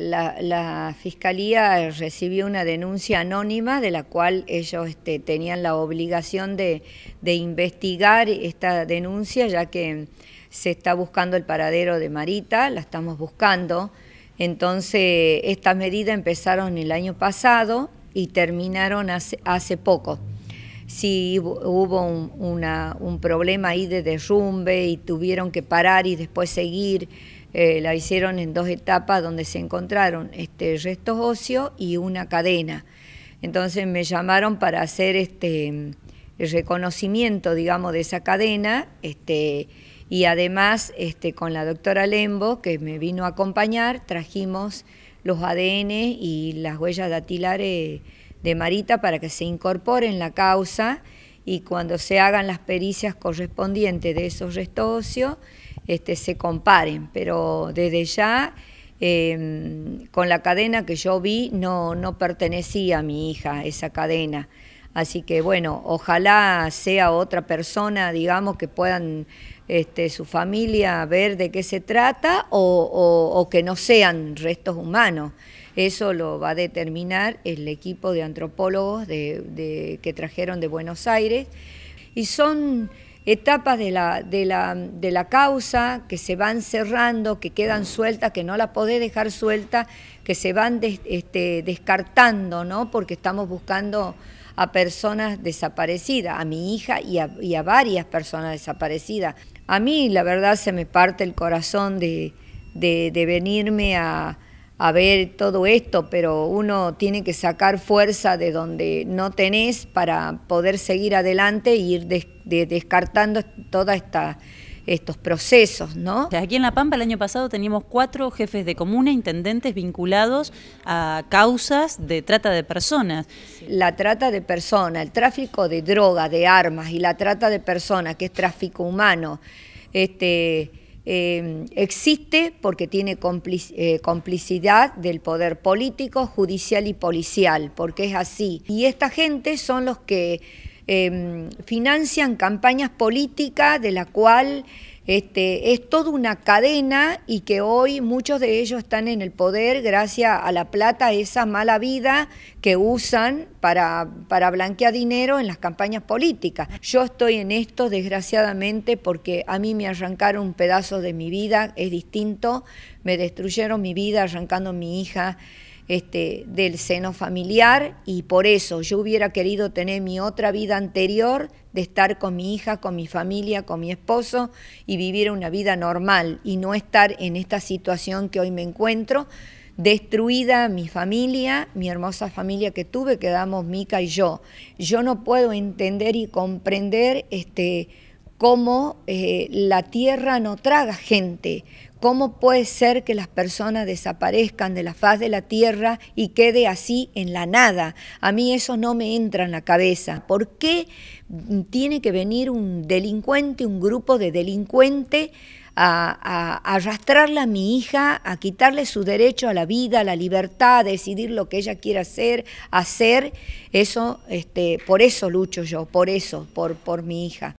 La, Fiscalía eh, recibió una denuncia anónima de la cual ellos este, tenían la obligación de, investigar esta denuncia ya que se está buscando el paradero de Marita, la estamos buscando. Entonces, estas medidas empezaron el año pasado y terminaron hace poco si hubo un, problema ahí de derrumbe y tuvieron que parar y después seguir. Eh, la hicieron en dos etapas donde se encontraron este, restos óseos y una cadena. Entonces me llamaron para hacer este, el reconocimiento, digamos, de esa cadena, este, y además este, con la doctora Lembo, que me vino a acompañar, trajimos los ADN y las huellas dactilares de Marita para que se incorpore en la causa y cuando se hagan las pericias correspondientes de esos restos este, se comparen. Pero desde ya, em, con la cadena que yo vi, no, no pertenecía a mi hija esa cadena. Así que bueno, ojalá sea otra persona, digamos, que puedan este, su familia ver de qué se trata o que no sean restos humanos. Eso lo va a determinar el equipo de antropólogos que trajeron de Buenos Aires. Y son etapas de la, causa que se van cerrando, que quedan sueltas, que no la podés dejar suelta, que se van este, descartando, ¿no? Porque estamos buscando a personas desaparecidas, a mi hija y a, varias personas desaparecidas. A mí, la verdad, se me parte el corazón de venirme a, a ver todo esto, pero uno tiene que sacar fuerza de donde no tenés para poder seguir adelante e ir descartando todos estos procesos, ¿no? Aquí en La Pampa el año pasado teníamos cuatro jefes de comuna, intendentes vinculados a causas de trata de personas. La trata de personas, el tráfico de droga, de armas y la trata de personas, que es tráfico humano, este, eh, existe porque tiene eh, complicidad del poder político, judicial y policial, porque es así. Y esta gente son los que em, financian campañas políticas de la cual este, es toda una cadena y que hoy muchos de ellos están en el poder gracias a la plata, esa mala vida que usan para, para blanquear dinero en las campañas políticas. Yo estoy en esto, desgraciadamente, porque a mí me arrancaron un pedazo de mi vida, es distinto, me destruyeron mi vida arrancando mi hija. Este, del seno familiar y por eso yo hubiera querido tener mi otra vida anterior de estar con mi hija, con mi familia, con mi esposo y vivir una vida normal y no estar en esta situación que hoy me encuentro, destruida mi familia, mi hermosa familia que tuve, quedamos Mica y yo. Yo no puedo entender y comprender este, cómo eh, la tierra no traga gente, ¿Cómo puede ser que las personas desaparezcan de la faz de la tierra y quede así en la nada? A mí eso no me entra en la cabeza. ¿Por qué tiene que venir un delincuente, un grupo de delincuentes a, arrastrarle a mi hija, a quitarle su derecho a la vida, a la libertad, a decidir lo que ella quiera hacer, hacer. Eso, este, por eso lucho yo, por eso, por mi hija.